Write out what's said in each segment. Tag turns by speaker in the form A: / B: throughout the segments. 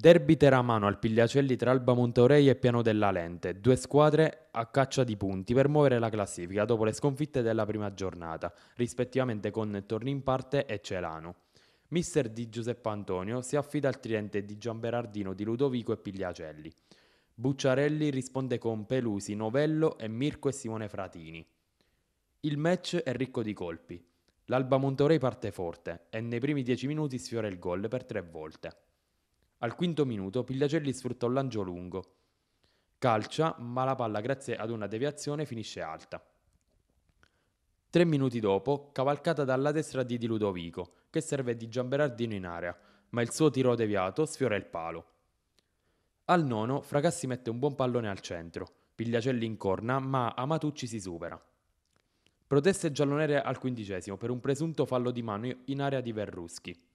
A: Derby teramano al Pigliacelli tra Alba Montorei e Piano della Lente, due squadre a caccia di punti per muovere la classifica dopo le sconfitte della prima giornata, rispettivamente con Torni in parte e Celano. Mister di Giuseppe Antonio si affida al tridente di Giamberardino di Ludovico e Pigliacelli. Bucciarelli risponde con Pelusi, Novello e Mirko e Simone Fratini. Il match è ricco di colpi. L'Alba Montorei parte forte e nei primi dieci minuti sfiora il gol per tre volte. Al quinto minuto Pigliacelli sfrutta un lancio lungo. Calcia, ma la palla grazie ad una deviazione finisce alta. Tre minuti dopo, cavalcata dalla destra di Di Ludovico, che serve di Giamberardino in area, ma il suo tiro deviato sfiora il palo. Al nono, Fracassi mette un buon pallone al centro, Pigliacelli in corna, ma Amatucci si supera. Proteste giallonere al quindicesimo per un presunto fallo di mano in area di Verruschi.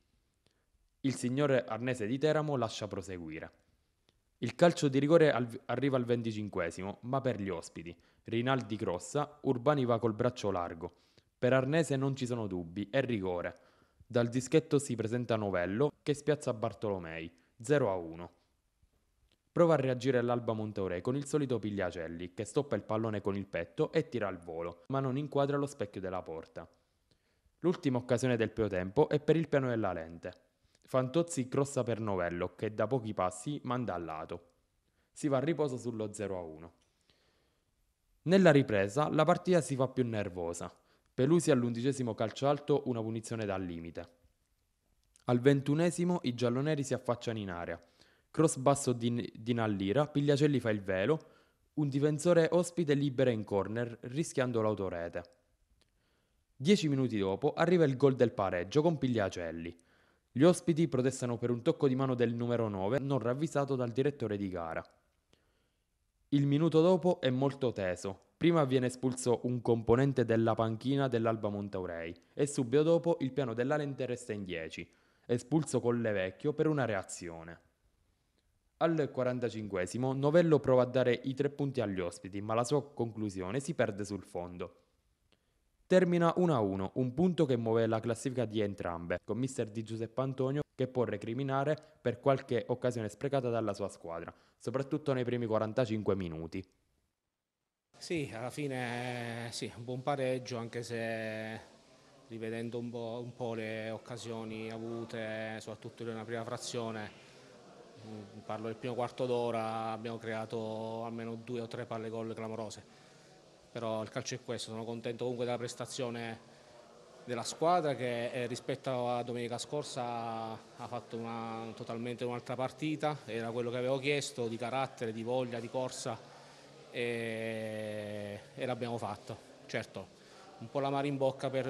A: Il signore arnese di Teramo lascia proseguire. Il calcio di rigore al- arriva al venticinquesimo, ma per gli ospiti. Rinaldi crossa, Urbani va col braccio largo. Per Arnese non ci sono dubbi, è rigore. Dal dischetto si presenta Novello, che spiazza Bartolomei, 0 a 1. Prova a reagire l'Alba Monteore con il solito Pigliacelli, che stoppa il pallone con il petto e tira al volo, ma non inquadra lo specchio della porta. L'ultima occasione del primo tempo è per il piano della lente. Fantozzi crossa per Novello che da pochi passi manda a lato. Si va a riposo sullo 0-1. Nella ripresa la partita si fa più nervosa. Pelusi all'undicesimo calcio alto una punizione dal limite. Al ventunesimo i gialloneri si affacciano in area. Cross basso di, di Nallira, Pigliacelli fa il velo, un difensore ospite libera in corner rischiando l'autorete. Dieci minuti dopo arriva il gol del pareggio con Pigliacelli. Gli ospiti protestano per un tocco di mano del numero 9 non ravvisato dal direttore di gara. Il minuto dopo è molto teso. Prima viene espulso un componente della panchina dell'Alba Montaurei e subito dopo il piano dell'Alente resta in 10, espulso con Collevecchio per una reazione. Al 45 Novello prova a dare i tre punti agli ospiti, ma la sua conclusione si perde sul fondo termina 1-1, un punto che muove la classifica di entrambe, con mister di Giuseppe Antonio che può recriminare per qualche occasione sprecata dalla sua squadra, soprattutto nei primi 45 minuti.
B: Sì, alla fine eh, sì, un buon pareggio anche se rivedendo un po', un po le occasioni avute, soprattutto nella prima frazione, mm, parlo del primo quarto d'ora, abbiamo creato almeno due o tre palle gol clamorose però il calcio è questo, sono contento comunque della prestazione della squadra che eh, rispetto a domenica scorsa ha fatto una, totalmente un'altra partita, era quello che avevo chiesto di carattere, di voglia, di corsa e, e l'abbiamo fatto. Certo, un po' la mare in bocca per,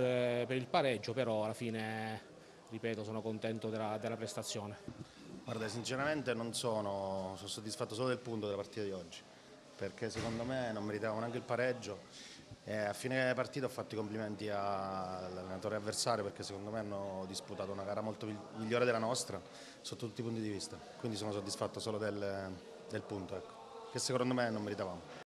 B: per, il pareggio, però alla fine, ripeto, sono contento della, della prestazione.
A: Guarda, sinceramente non sono, sono soddisfatto solo del punto della partita di oggi perché secondo me non meritavano neanche il pareggio. E a fine partita ho fatto i complimenti all'allenatore avversario perché secondo me hanno disputato una gara molto migliore della nostra sotto tutti i punti di vista, quindi sono soddisfatto solo del, del punto, ecco, che secondo me non meritavamo.